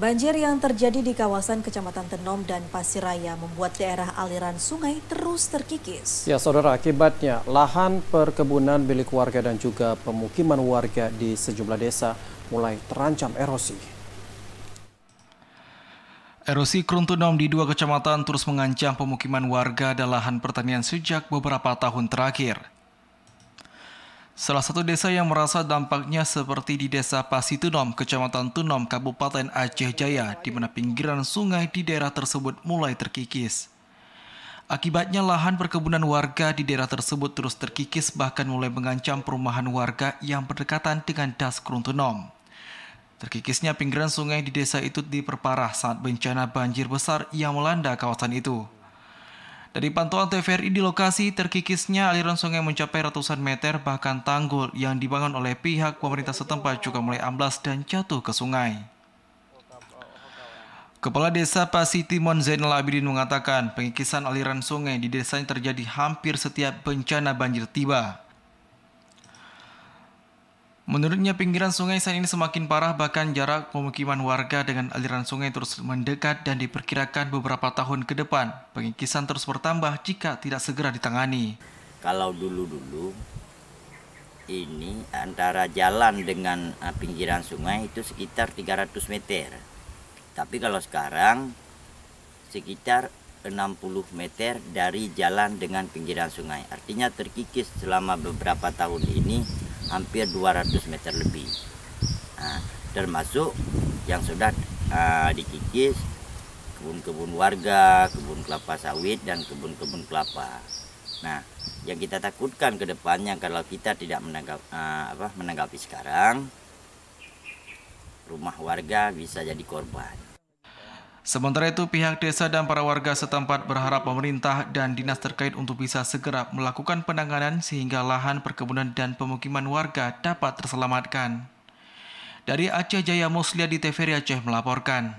Banjir yang terjadi di kawasan Kecamatan Tenom dan Pasiraya membuat daerah aliran sungai terus terkikis. Ya, saudara, akibatnya lahan perkebunan milik warga dan juga pemukiman warga di sejumlah desa mulai terancam erosi. Erosi kruntunom di dua kecamatan terus mengancam pemukiman warga dan lahan pertanian sejak beberapa tahun terakhir. Salah satu desa yang merasa dampaknya seperti di desa Pasitunom, kecamatan Tunom, Kabupaten Aceh Jaya, di mana pinggiran sungai di daerah tersebut mulai terkikis. Akibatnya lahan perkebunan warga di daerah tersebut terus terkikis bahkan mulai mengancam perumahan warga yang berdekatan dengan das Kruntunom. Terkikisnya pinggiran sungai di desa itu diperparah saat bencana banjir besar yang melanda kawasan itu. Dari pantauan TVRI di lokasi, terkikisnya aliran sungai mencapai ratusan meter, bahkan tanggul yang dibangun oleh pihak pemerintah setempat juga mulai amblas dan jatuh ke sungai. Kepala Desa Pasitimon Zainal Abidin mengatakan pengikisan aliran sungai di desanya terjadi hampir setiap bencana banjir tiba. Menurutnya pinggiran sungai saat ini semakin parah bahkan jarak pemukiman warga dengan aliran sungai terus mendekat dan diperkirakan beberapa tahun ke depan pengikisan terus bertambah jika tidak segera ditangani. Kalau dulu-dulu ini antara jalan dengan eh, pinggiran sungai itu sekitar 300 meter. Tapi kalau sekarang sekitar 60 meter dari jalan dengan pinggiran sungai. Artinya terkikis selama beberapa tahun ini hampir 200 meter lebih nah, termasuk yang sudah uh, dikikis kebun-kebun warga, kebun kelapa sawit dan kebun-kebun kelapa. Nah, yang kita takutkan ke depannya kalau kita tidak menanggap, uh, ah, apa, menanggapi sekarang, rumah warga bisa jadi korban. Sementara itu, pihak desa dan para warga setempat berharap pemerintah dan dinas terkait untuk bisa segera melakukan penanganan sehingga lahan perkebunan dan pemukiman warga dapat terselamatkan. Dari Aceh Jaya Muslia di TVRI Aceh melaporkan.